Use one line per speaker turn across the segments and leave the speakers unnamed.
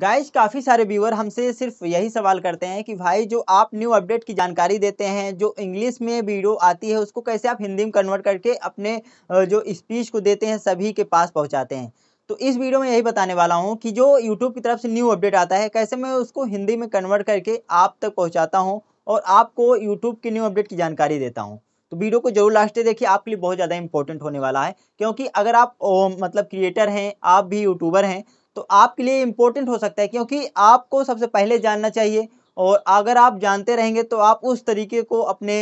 guys काफ़ी सारे viewer हमसे सिर्फ यही सवाल करते हैं कि भाई जो आप न्यू अपडेट की जानकारी देते हैं जो इंग्लिश में वीडियो आती है उसको कैसे आप हिंदी में कन्वर्ट करके अपने जो स्पीच को देते हैं सभी के पास पहुंचाते हैं तो इस वीडियो में यही बताने वाला हूं कि जो यूट्यूब की तरफ से न्यू अपडेट आता है कैसे मैं उसको हिंदी में कन्वर्ट करके आप तक पहुँचाता हूँ और आपको यूट्यूब की न्यू अपडेट की जानकारी देता हूँ तो वीडियो को जरूर लास्ट देखिए आपके लिए बहुत ज़्यादा इंपॉर्टेंट होने वाला है क्योंकि अगर आप मतलब क्रिएटर हैं आप भी यूट्यूबर हैं तो आपके लिए इम्पोर्टेंट हो सकता है क्योंकि आपको सबसे पहले जानना चाहिए और अगर आप जानते रहेंगे तो आप उस तरीके को अपने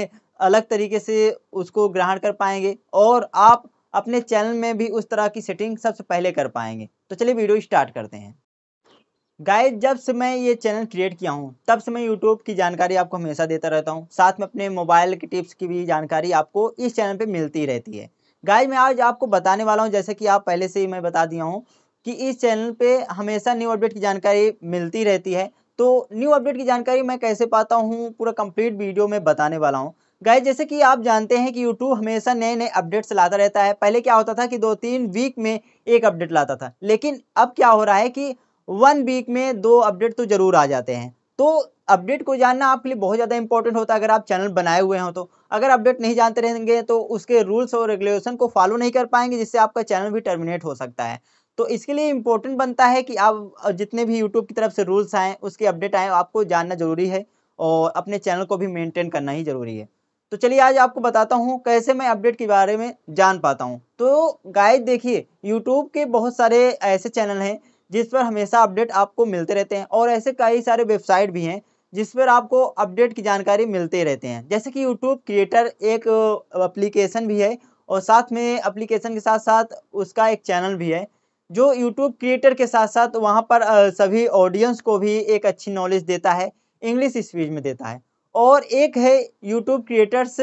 अलग तरीके से उसको ग्रहण कर पाएंगे और आप अपने चैनल में भी उस तरह की सेटिंग सबसे पहले कर पाएंगे तो चलिए वीडियो स्टार्ट करते हैं गाइस जब से मैं ये चैनल क्रिएट किया हूँ तब से मैं यूट्यूब की जानकारी आपको हमेशा देता रहता हूँ साथ में अपने मोबाइल की टिप्स की भी जानकारी आपको इस चैनल पर मिलती रहती है गाइस मैं आज आपको बताने वाला हूँ जैसे कि आप पहले से ही मैं बता दिया हूँ कि इस चैनल पे हमेशा न्यू अपडेट की जानकारी मिलती रहती है तो न्यू अपडेट की जानकारी मैं कैसे पाता हूँ पूरा कंप्लीट वीडियो में बताने वाला हूँ गाय जैसे कि आप जानते हैं कि यूट्यूब हमेशा नए नए अपडेट्स लाता रहता है पहले क्या होता था कि दो तीन वीक में एक अपडेट लाता था लेकिन अब क्या हो रहा है कि वन वीक में दो अपडेट तो ज़रूर आ जाते हैं तो अपडेट को जानना आपके लिए बहुत ज़्यादा इंपॉर्टेंट होता है अगर आप चैनल बनाए हुए हों तो अगर अपडेट नहीं जानते रहेंगे तो उसके रूल्स और रेगुलेशन को फॉलो नहीं कर पाएंगे जिससे आपका चैनल भी टर्मिनेट हो सकता है तो इसके लिए इम्पोर्टेंट बनता है कि आप जितने भी यूट्यूब की तरफ से रूल्स आएँ उसके अपडेट आए आपको जानना ज़रूरी है और अपने चैनल को भी मेनटेन करना ही ज़रूरी है तो चलिए आज आपको बताता हूँ कैसे मैं अपडेट के बारे में जान पाता हूँ तो गाइड देखिए यूट्यूब के बहुत सारे ऐसे चैनल हैं जिस पर हमेशा अपडेट आपको मिलते रहते हैं और ऐसे कई सारे वेबसाइट भी हैं जिस पर आपको अपडेट की जानकारी मिलते रहते हैं जैसे कि यूट्यूब क्रिएटर एक अप्लीकेशन भी है और साथ में अप्लीकेशन के साथ साथ उसका एक चैनल भी है जो यूट्यूब क्रिएटर के साथ साथ वहाँ पर सभी ऑडियंस को भी एक अच्छी नॉलेज देता है इंग्लिश स्पीच में देता है और एक है यूट्यूब क्रिएटर्स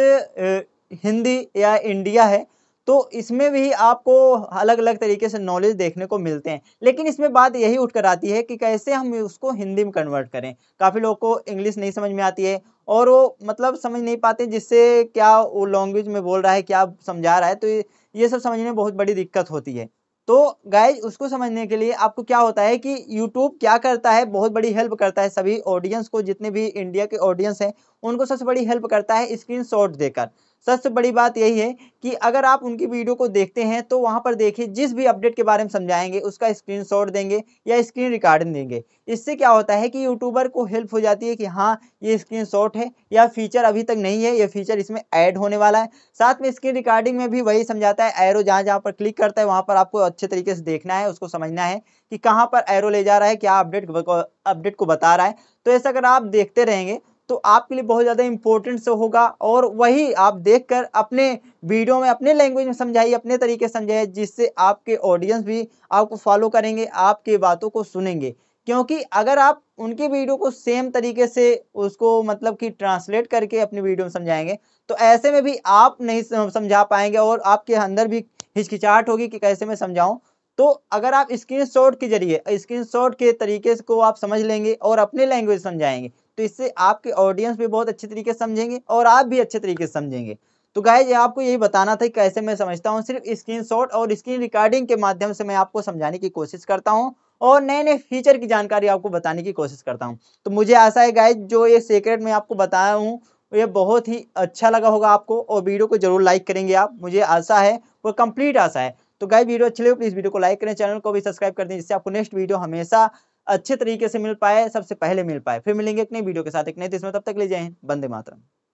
हिंदी या इंडिया है तो इसमें भी आपको अलग अलग तरीके से नॉलेज देखने को मिलते हैं लेकिन इसमें बात यही उठकर आती है कि कैसे हम उसको हिंदी में कन्वर्ट करें काफ़ी लोगों को इंग्लिश नहीं समझ में आती है और वो मतलब समझ नहीं पाते जिससे क्या वो लैंग्वेज में बोल रहा है क्या समझा रहा है तो ये सब समझने में बहुत बड़ी दिक्कत होती है तो गाइज उसको समझने के लिए आपको क्या होता है कि यूट्यूब क्या करता है बहुत बड़ी हेल्प करता है सभी ऑडियंस को जितने भी इंडिया के ऑडियंस हैं उनको सबसे बड़ी हेल्प करता है स्क्रीन देकर सबसे बड़ी बात यही है कि अगर आप उनकी वीडियो को देखते हैं तो वहाँ पर देखिए जिस भी अपडेट के बारे में समझाएंगे उसका शॉट देंगे या स्क्रीन रिकॉर्डिंग देंगे इससे क्या होता है कि यूट्यूबर को हेल्प हो जाती है कि हाँ ये शॉट है या फीचर अभी तक नहीं है यह फीचर इसमें ऐड होने वाला है साथ में स्क्रीन रिकॉर्डिंग में भी वही समझाता है एरो जहाँ जहाँ पर क्लिक करता है वहाँ पर आपको अच्छे तरीके से देखना है उसको समझना है कि कहाँ पर एरो ले जा रहा है क्या अपडेट अपडेट को बता रहा है तो ऐसा अगर आप देखते रहेंगे तो आपके लिए बहुत ज़्यादा इंपॉर्टेंट होगा और वही आप देखकर अपने वीडियो में अपने लैंग्वेज में समझाइए अपने तरीके से समझाइए जिससे आपके ऑडियंस भी आपको फॉलो करेंगे आपकी बातों को सुनेंगे क्योंकि अगर आप उनकी वीडियो को सेम तरीके से उसको मतलब कि ट्रांसलेट करके अपनी वीडियो में समझाएंगे तो ऐसे में भी आप नहीं समझा पाएंगे और आपके अंदर भी हिचकिचाहट होगी कि कैसे मैं समझाऊं तो अगर आप स्क्रीनशॉट के जरिए स्क्रीनशॉट के तरीके को आप समझ लेंगे और अपने लैंग्वेज समझाएंगे तो इससे आपके ऑडियंस भी बहुत अच्छे तरीके से समझेंगे और आप भी अच्छे तरीके से समझेंगे तो गाय आपको यही बताना था कि कैसे मैं समझता हूँ सिर्फ स्क्रीनशॉट और स्क्रीन रिकॉर्डिंग के माध्यम से मैं आपको समझाने की कोशिश करता हूँ और नए नए फीचर की जानकारी आपको बताने की कोशिश करता हूँ तो मुझे आशा है गाय जो ये सीक्रेट मैं आपको बताया हूँ ये बहुत ही अच्छा लगा होगा आपको और वीडियो को जरूर लाइक करेंगे आप मुझे आशा है वो कंप्लीट आशा है तो गाय वीडियो अच्छी लगे प्लीज़ वीडियो को लाइक करें चैनल को भी सब्सक्राइब कर दें जिससे आपको नेक्स्ट वीडियो हमेशा अच्छे तरीके से मिल पाए सबसे पहले मिल पाए फिर मिलेंगे एक नई वीडियो के साथ एक नई तो इसमें तब तक ले जाए बंदे मातरम